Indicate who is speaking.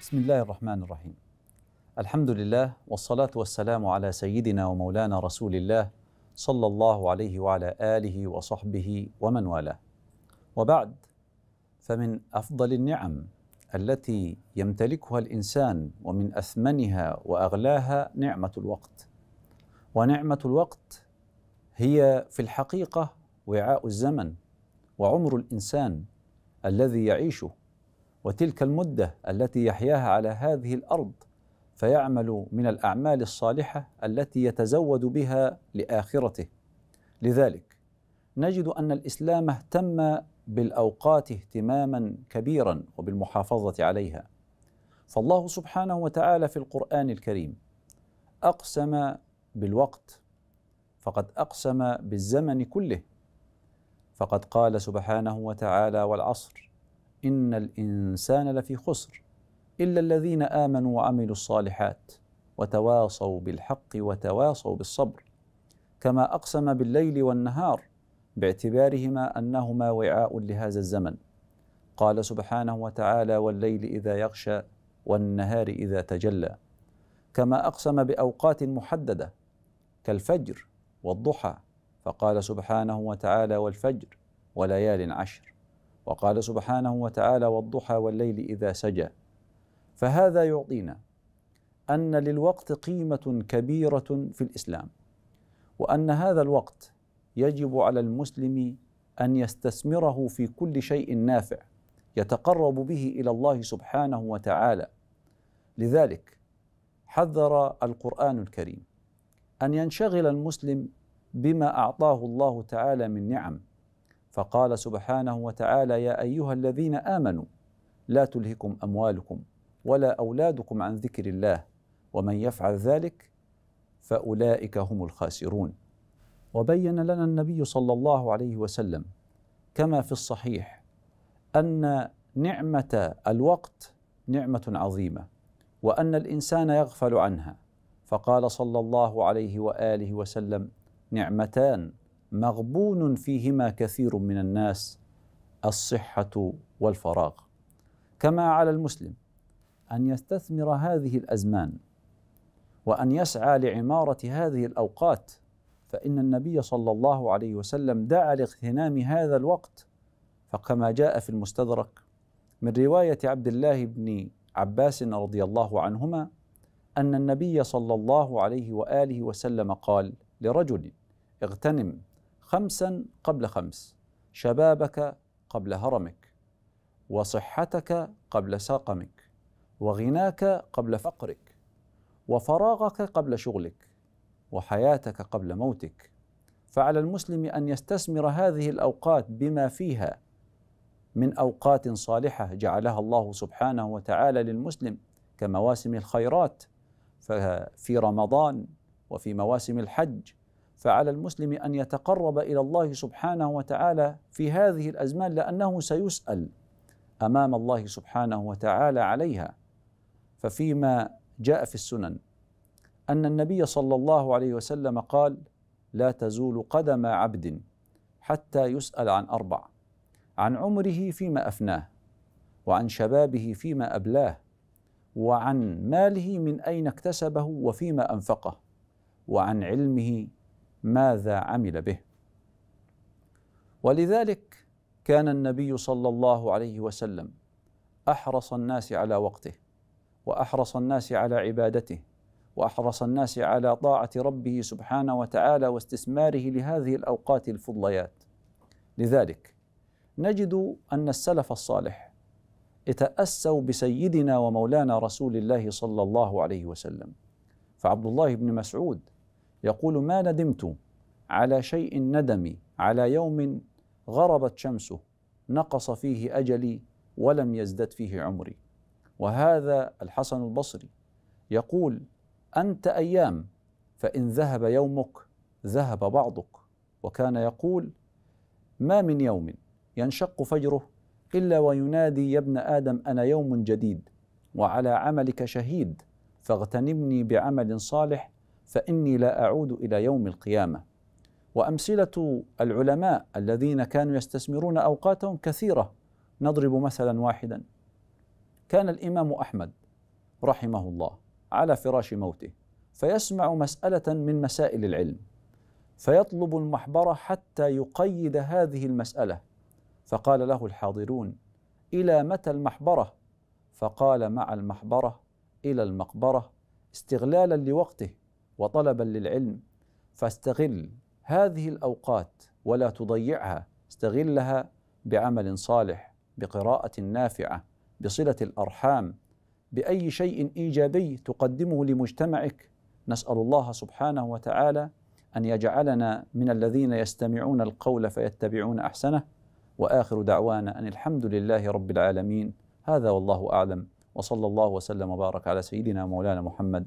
Speaker 1: بسم الله الرحمن الرحيم الحمد لله والصلاه والسلام على سيدنا ومولانا رسول الله صلى الله عليه وعلى اله وصحبه ومن والاه وبعد فمن افضل النعم التي يمتلكها الانسان ومن اثمنها واغلاها نعمه الوقت ونعمه الوقت هي في الحقيقه وعاء الزمن وعمر الانسان الذي يعيشه وتلك المده التي يحياها على هذه الارض فيعمل من الاعمال الصالحه التي يتزود بها لاخرته لذلك نجد ان الاسلام اهتم بالاوقات اهتماما كبيرا وبالمحافظه عليها فالله سبحانه وتعالى في القران الكريم اقسم بالوقت فقد اقسم بالزمن كله فقد قال سبحانه وتعالى والعصر إن الإنسان لفي خسر إلا الذين آمنوا وعملوا الصالحات وتواصوا بالحق وتواصوا بالصبر كما أقسم بالليل والنهار باعتبارهما أنهما وعاء لهذا الزمن قال سبحانه وتعالى والليل إذا يغشى والنهار إذا تجلى كما أقسم بأوقات محددة كالفجر والضحى فقال سبحانه وتعالى والفجر وليال عشر وقال سبحانه وتعالى والضحى والليل اذا سجى فهذا يعطينا ان للوقت قيمه كبيره في الاسلام وان هذا الوقت يجب على المسلم ان يستثمره في كل شيء نافع يتقرب به الى الله سبحانه وتعالى لذلك حذر القران الكريم ان ينشغل المسلم بما اعطاه الله تعالى من نعم فقال سبحانه وتعالى يا ايها الذين امنوا لا تلهكم اموالكم ولا اولادكم عن ذكر الله ومن يفعل ذلك فاولئك هم الخاسرون وبين لنا النبي صلى الله عليه وسلم كما في الصحيح ان نعمه الوقت نعمه عظيمه وان الانسان يغفل عنها فقال صلى الله عليه واله وسلم نعمتان مغبون فيهما كثير من الناس الصحه والفراغ كما على المسلم ان يستثمر هذه الازمان وان يسعى لعماره هذه الاوقات فان النبي صلى الله عليه وسلم دعا لاغتنام هذا الوقت فكما جاء في المستدرك من روايه عبد الله بن عباس رضي الله عنهما ان النبي صلى الله عليه واله وسلم قال لرجل اغتنم خمسا قبل خمس شبابك قبل هرمك وصحتك قبل سقمك وغناك قبل فقرك وفراغك قبل شغلك وحياتك قبل موتك فعلى المسلم ان يستثمر هذه الاوقات بما فيها من اوقات صالحه جعلها الله سبحانه وتعالى للمسلم كمواسم الخيرات ففي رمضان وفي مواسم الحج فعلى المسلم ان يتقرب الى الله سبحانه وتعالى في هذه الازمان لانه سيسال امام الله سبحانه وتعالى عليها ففيما جاء في السنن ان النبي صلى الله عليه وسلم قال لا تزول قدم عبد حتى يسال عن اربع عن عمره فيما افناه وعن شبابه فيما ابلاه وعن ماله من اين اكتسبه وفيما انفقه وعن علمه ماذا عمل به ولذلك كان النبي صلى الله عليه وسلم احرص الناس على وقته واحرص الناس على عبادته واحرص الناس على طاعه ربه سبحانه وتعالى واستثماره لهذه الاوقات الفضليات لذلك نجد ان السلف الصالح اتاسوا بسيدنا ومولانا رسول الله صلى الله عليه وسلم فعبد الله بن مسعود يقول ما ندمت على شيء ندمي على يوم غربت شمسه نقص فيه اجلي ولم يزدد فيه عمري وهذا الحسن البصري يقول انت ايام فان ذهب يومك ذهب بعضك وكان يقول ما من يوم ينشق فجره الا وينادي يا ابن ادم انا يوم جديد وعلى عملك شهيد فاغتنمني بعمل صالح فاني لا اعود الى يوم القيامه وامثله العلماء الذين كانوا يستثمرون اوقاتهم كثيره نضرب مثلا واحدا كان الامام احمد رحمه الله على فراش موته فيسمع مساله من مسائل العلم فيطلب المحبره حتى يقيد هذه المساله فقال له الحاضرون الى متى المحبره فقال مع المحبره الى المقبره استغلالا لوقته وطلبا للعلم فاستغل هذه الاوقات ولا تضيعها استغلها بعمل صالح بقراءه نافعه بصله الارحام باي شيء ايجابي تقدمه لمجتمعك نسال الله سبحانه وتعالى ان يجعلنا من الذين يستمعون القول فيتبعون احسنه واخر دعوانا ان الحمد لله رب العالمين هذا والله اعلم وصلى الله وسلم وبارك على سيدنا مولانا محمد